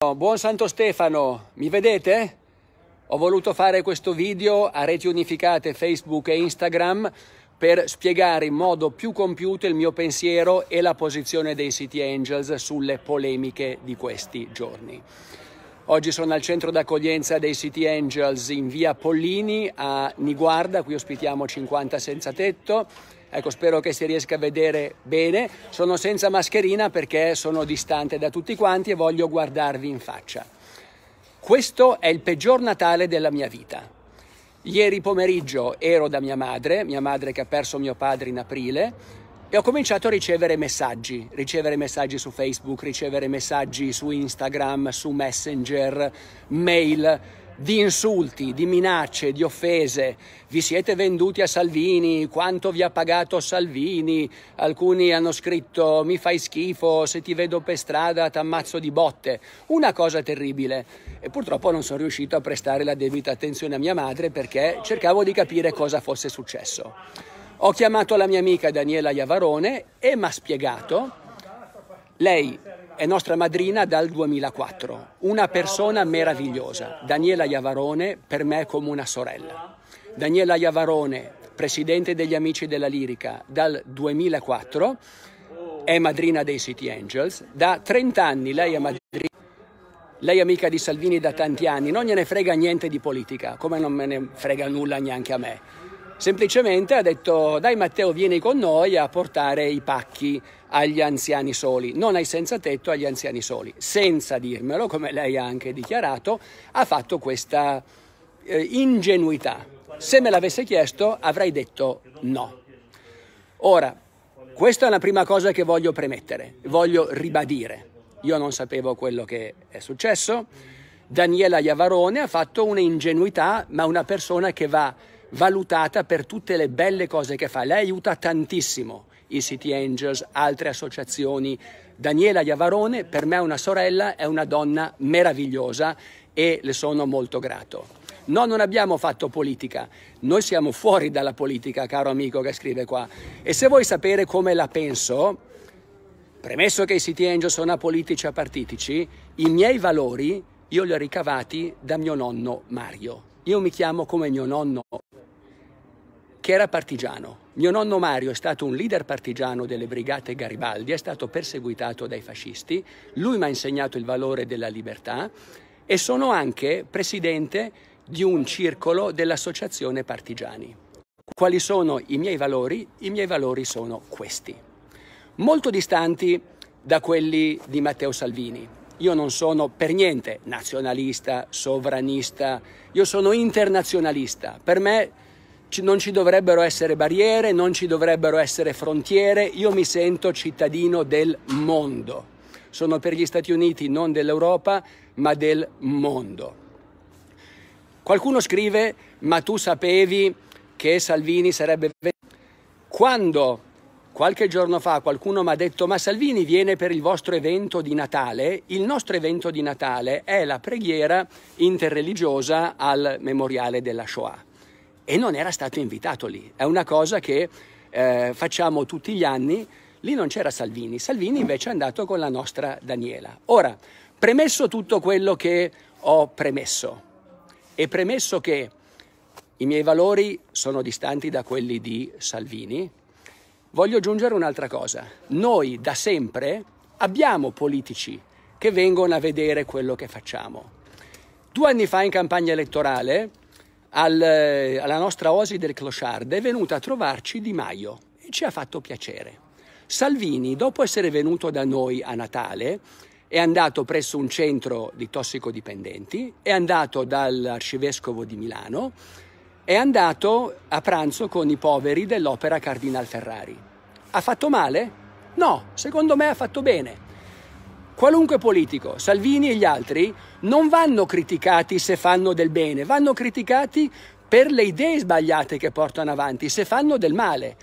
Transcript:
Buon Santo Stefano, mi vedete? Ho voluto fare questo video a reti unificate Facebook e Instagram per spiegare in modo più compiuto il mio pensiero e la posizione dei City Angels sulle polemiche di questi giorni. Oggi sono al centro d'accoglienza dei City Angels in via Pollini a Niguarda, qui ospitiamo 50 senza tetto Ecco, spero che si riesca a vedere bene. Sono senza mascherina perché sono distante da tutti quanti e voglio guardarvi in faccia. Questo è il peggior Natale della mia vita. Ieri pomeriggio ero da mia madre, mia madre che ha perso mio padre in aprile, e ho cominciato a ricevere messaggi, ricevere messaggi su Facebook, ricevere messaggi su Instagram, su Messenger, mail di insulti, di minacce, di offese. Vi siete venduti a Salvini, quanto vi ha pagato Salvini? Alcuni hanno scritto mi fai schifo, se ti vedo per strada t'ammazzo di botte. Una cosa terribile. E purtroppo non sono riuscito a prestare la debita attenzione a mia madre perché cercavo di capire cosa fosse successo. Ho chiamato la mia amica Daniela Iavarone e mi ha spiegato. Lei è nostra madrina dal 2004, una persona meravigliosa. Daniela Iavarone per me come una sorella. Daniela Iavarone, presidente degli Amici della Lirica dal 2004, è madrina dei City Angels. Da 30 anni lei è madrina. Lei è amica di Salvini da tanti anni, non gliene frega niente di politica, come non me ne frega nulla neanche a me semplicemente ha detto dai Matteo vieni con noi a portare i pacchi agli anziani soli, non ai senza tetto, agli anziani soli. Senza dirmelo, come lei ha anche dichiarato, ha fatto questa eh, ingenuità. Se me l'avesse chiesto avrei detto no. Ora, questa è la prima cosa che voglio premettere, voglio ribadire. Io non sapevo quello che è successo. Daniela Iavarone ha fatto un'ingenuità, ma una persona che va valutata per tutte le belle cose che fa. Lei aiuta tantissimo i City Angels, altre associazioni. Daniela Iavarone per me è una sorella, è una donna meravigliosa e le sono molto grato. No, non abbiamo fatto politica, noi siamo fuori dalla politica, caro amico che scrive qua. E se vuoi sapere come la penso, premesso che i City Angels sono apolitici e partitici, i miei valori io li ho ricavati da mio nonno Mario. Io mi chiamo come mio nonno che era partigiano. Mio nonno Mario è stato un leader partigiano delle brigate Garibaldi, è stato perseguitato dai fascisti, lui mi ha insegnato il valore della libertà e sono anche presidente di un circolo dell'associazione partigiani. Quali sono i miei valori? I miei valori sono questi. Molto distanti da quelli di Matteo Salvini, io non sono per niente nazionalista, sovranista, io sono internazionalista. Per me non ci dovrebbero essere barriere, non ci dovrebbero essere frontiere, io mi sento cittadino del mondo. Sono per gli Stati Uniti, non dell'Europa, ma del mondo. Qualcuno scrive, ma tu sapevi che Salvini sarebbe... Quando qualche giorno fa qualcuno mi ha detto, ma Salvini viene per il vostro evento di Natale, il nostro evento di Natale è la preghiera interreligiosa al memoriale della Shoah e non era stato invitato lì. È una cosa che eh, facciamo tutti gli anni. Lì non c'era Salvini, Salvini invece è andato con la nostra Daniela. Ora, premesso tutto quello che ho premesso e premesso che i miei valori sono distanti da quelli di Salvini, voglio aggiungere un'altra cosa. Noi da sempre abbiamo politici che vengono a vedere quello che facciamo. Due anni fa in campagna elettorale al, eh, alla nostra osi del Clochard, è venuta a trovarci Di Maio e ci ha fatto piacere. Salvini, dopo essere venuto da noi a Natale, è andato presso un centro di tossicodipendenti, è andato dall'arcivescovo di Milano, è andato a pranzo con i poveri dell'opera Cardinal Ferrari. Ha fatto male? No, secondo me ha fatto bene. Qualunque politico, Salvini e gli altri, non vanno criticati se fanno del bene, vanno criticati per le idee sbagliate che portano avanti, se fanno del male.